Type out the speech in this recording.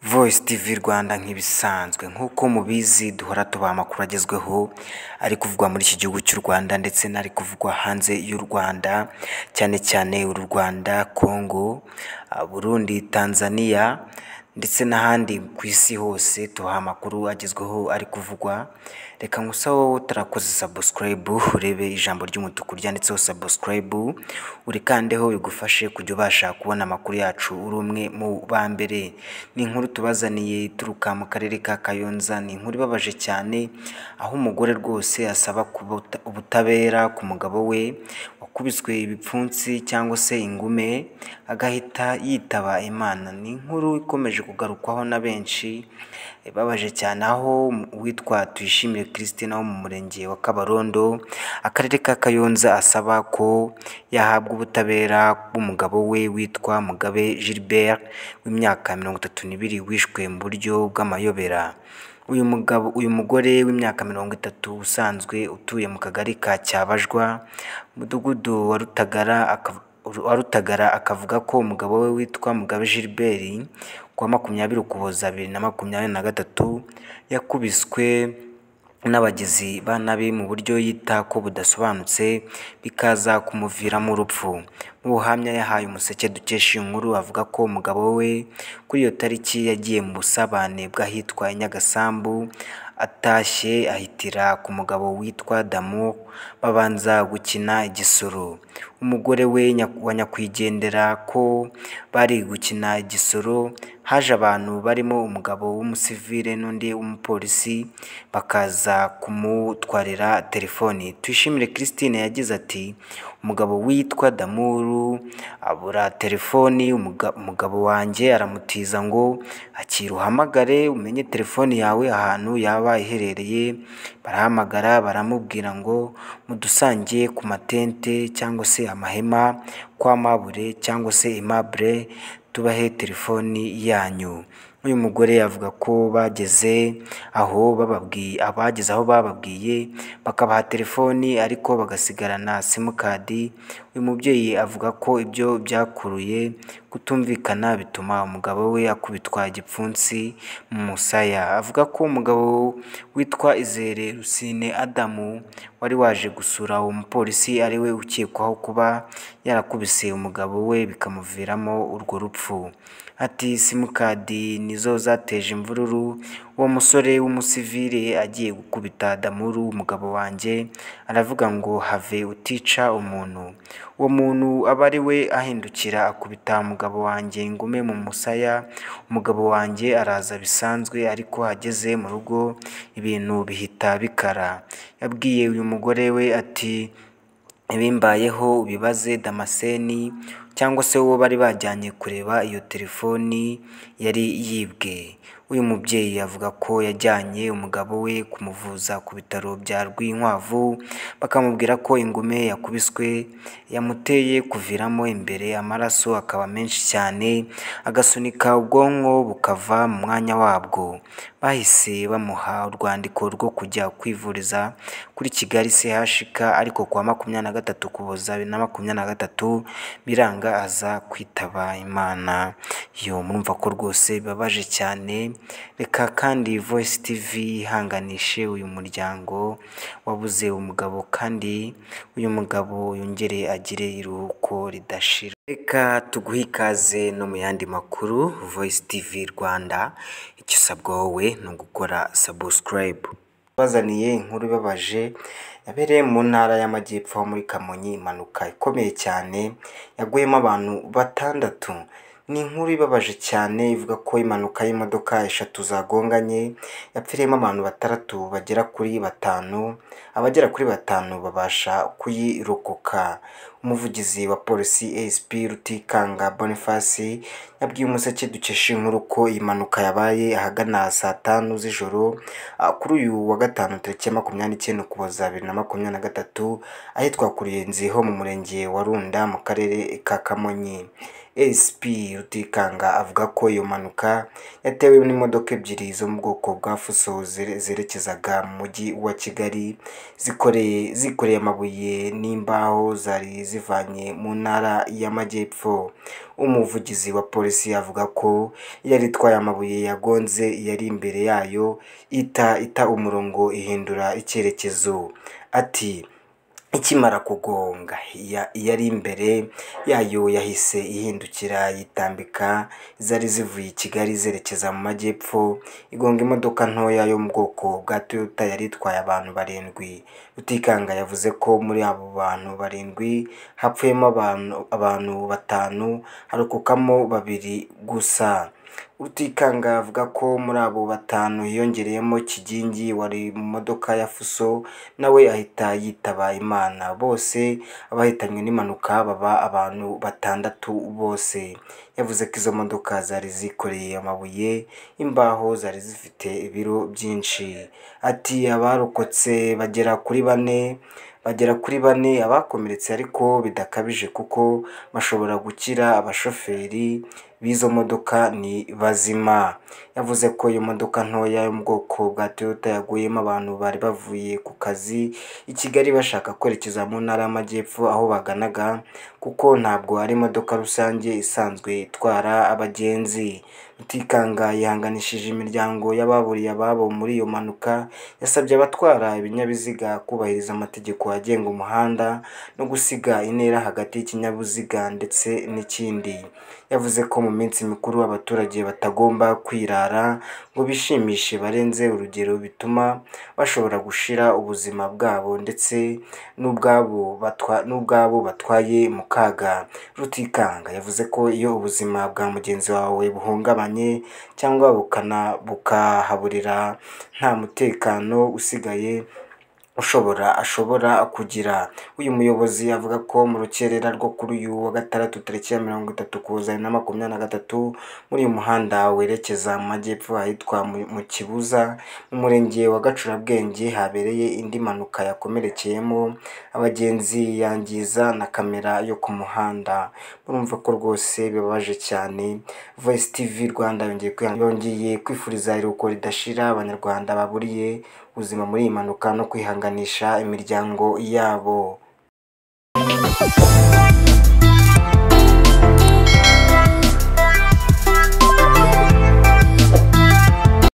Voice TV Rwanda nk'ibisanzwe nk'uko mubizi duhora tubaha amakuru agezweho ari kuvugwa muri iki gihugu cy'u Rwanda ndetse n'ari kuvugwa hanze y'u Rwanda cyane cyane u Rwanda, Congo, Burundi, Tanzania ndetse n'ahandi ku isi hose tuha amakuru agezweho ari kuvugwa reka nkusa wowe utarakoze sabusikarayibu urebe ijambo ry'umutuku ryanditseho sabusikarayibu urikandeho bigufashe kujya ubasha kubona amakuru yacu uri umwe mu ba mbere ni inkuru tubazaniye ituruka mu karere ka kayonza ni inkuru ibabaje cyane aho umugore rwose asaba ubutabera ku mugabo we yakubiswe ibipfunsi cyangwa se ingume agahita yitaba imana ni inkuru ikomeje kugarukwaho na benshi babaje cyane aho uwitwa tuyishimiye Christina wo mu murenge wa kabarondo akarere ka kayonza asaba ko yahabwa ubutabera bw'umugabo we witwa mugabe gilbert w'imyaka mirongo itatu n'ibiri wishwe mu buryo bw'amayobera uyu mugabo uyu mugore w'imyaka mirongo itatu usanzwe utuye mu kagari ka cyabajwa umudugudu wa rutagara wa rutagara akavuga ko umugabo we witwa mugabe gilbert kwa makumyabiri ukuboza bibiri na makumyabiri na gatatu yakubiswe n'abagizi ba nabi mu buryo yita ko budasobanutse bikaza kumuviramo urupfu nk'ubuhamya yahaye umuseke dukesha iyo nkuru avuga ko umugabo we kuri iyo tariki yagiye mu busabane bw'ahitwa i Nyagasambu atashye ahitira ku mugabo witwa Damu babanza gukina igisoro umugore we wa nyakwigendera ko bari gukina igisoro haje abantu barimo umugabo w'umusivile n'undi w'umupolisi bakaza kumutwarira telefoni Tuyishimire Christine yagize ati umugabo witwa Damuru abura telefoni umugabo wanjye aramutiza ngo akira uhamagare umenye telefoni yawe ahantu yaba iherereye barahamagara baramubwira ngo mudusangiye ku matente cyangwa se amahema kwa Mabure cyangwa se Aimable tubahe telefoni yanyu uyu mugore avuga ko bageze aho bababwiye abageze aho bababwiye bakabaha telefoni ariko bagasigarana simukadi uyu mubyeyi avuga ko ibyo byakuruye kutumvikana bituma umugabo we akubitwa igipfunsi mu musaya avuga ko umugabo witwa Izere Rusine Adamu wari waje gusura uwo mupolisi ari we ukekwaho kuba yarakubise umugabo we bikamuviramo urwo rupfu ati simukadi nizo zateje imvururu uwo musore w'umusivire agiye gukubita damuru umugabo wanjye aravuga ngo have utica umuntu uwo muntu aba ari we ahindukira akubita umugabo wanjye ingume mu musaya umugabo wanjye araza bisanzwe ariko ageze mu rugo ibintu bihita bikara yabwiye uyu mugore we ati ibimbayeho ubibaze damaseni cyangwa se uwo bari bajyanye kureba iyo telefoni yari yibwe uyu mubyeyi avuga ko yajyanye umugabo we kumuvuza ku bitaro bya Rwinkwavu bakamubwira ko ingume yakubiswe yamuteye kuviramo imbere amaraso akaba menshi cyane agasunika ubwonko bukava mu mwanya wabwo bahise bamuha urwandiko rwo kujya kwivuriza kuri Kigali CHUK ariko kwa wa makumyabiri na gatatu kuboza bibiri na makumyabiri na gatatu biranga muganga aza kwitaba Imana, yo murumva ko rwose bibabaje cyane, reka kandi Voice TV yihanganishe uyu muryango wabuze umugabo kandi uyu mugabo yongere agire iruhuko ridashira. Reka tuguhe ikaze no mu yandi makuru, Voice TV Rwanda, icyo usabwa wowe ni ugukora subscribe. Bazaniye inkuru ibabaje yabereye mu ntara y'amajyepfo muri Kamonyi, impanuka ikomeye cyane yaguyemo abantu batandatu. Ni inkuru ibabaje cyane ivuga ko impanuka y'imodoka eshatu zagonganye yapfiriyemo abantu batandatu bagera kuri batanu, abagera kuri batanu babasha kuyirokoka. Umuvugizi wa polisi ASP Rutikanga Boniface yabwiye Umuseke dukesha inkuru ko iyi mpanuka yabaye ahagana saa tanu z'ijoro kuri uyu wa gatanu tariki ya makumyabiri n'icyenda Ukuboza bibiri na makumyabiri na gatatu, ahitwa Kuyenzi mu murenge wa Runda mu karere ka Kamonyi. sp rutikanga avuga ko iyo mpanuka yatewe n'imodoka ebyiri zo mu bwoko bwa fuso zerekezaga mu mujyi wa kigali zikoreye zikoreye amabuye n'imbaho zari zivanye mu ntara y'amajyepfo umuvugizi wa polisi avuga ko yari itwaye amabuye yagonze yari imbere yayo ita ita umurongo ihindura icyerekezo ati ikimara kugonga yari imbere yayo yahise ihindukira yitambika zari zivuye i Kigali zerekeza mu majyepfo igonga imodoka ntoya yo mu bwoko bwa Toyota yari itwaye abantu barindwi Rutikanga yavuze ko muri abo bantu barindwi hapfuyemo abantu batanu harokokamo babiri gusa Rutikanga avuga ko muri abo batanu hiyongereyemo Kigingi wari mu modoka ya Fuso nawe ahita yitaba Imana, bose abahitanywe n'impanuka baba abantu batandatu bose, yavuze ko izo modoka zari zikoreye amabuye, imbaho zari zifite ibiro byinshi, ati abarokotse bagera kuri bane, bagera kuri bane, abakomeretse ariko bidakabije kuko bashobora gukira, abashoferi b'izo modoka ni bazima yavuze ko iyo modoka ntoya yo mu bwoko bwa toyota yaguyemo abantu bari bavuye ku kazi i Kigali bashaka kwerekeza mu ntara y'amajyepfo aho baganaga kuko ntabwo ari imodoka rusange isanzwe itwara abagenzi Rutikanga yihanganishije imiryango y'ababuriye ababo muri iyo mpanuka yasabye abatwara ibinyabiziga kubahiriza amategeko agenga umuhanda no gusiga intera hagati y'ikinyabiziga ndetse n'ikindi yavuze ko mu minsi mikuru abaturage batagomba kwirara ngo bishimishe barenze urugero bituma bashobora gushira ubuzima bwabo ndetse n'ubwabo batwa batwaye mu kaga Rutikanga yavuze ko iyo ubuzima bwa mugenzi wawe buhungabanye cyangwa bukahaburira nta mutekano usigaye ushobora ashobora kugira uyu muyobozi avuga ko mu rukerera rwo kuri uyu wa gatandatu tariki ya mirongo itatu kuza na makumyabiri na gatatu muri uyu muhanda werekeza mu majyepfo ahitwa mu Kibuza mu murenge wa Gacurabwenge habereye indi mpanuka yakomerekeyemo abagenzi yangiza na kamera yo ku muhanda murumva ko rwose bibabaje cyane Voice TV Rwanda yongeye kwifuriza iruhuko ridashira abanyarwanda baburiye ubuzima muri iyi mpanuka no kwihanganisha imiryango yabo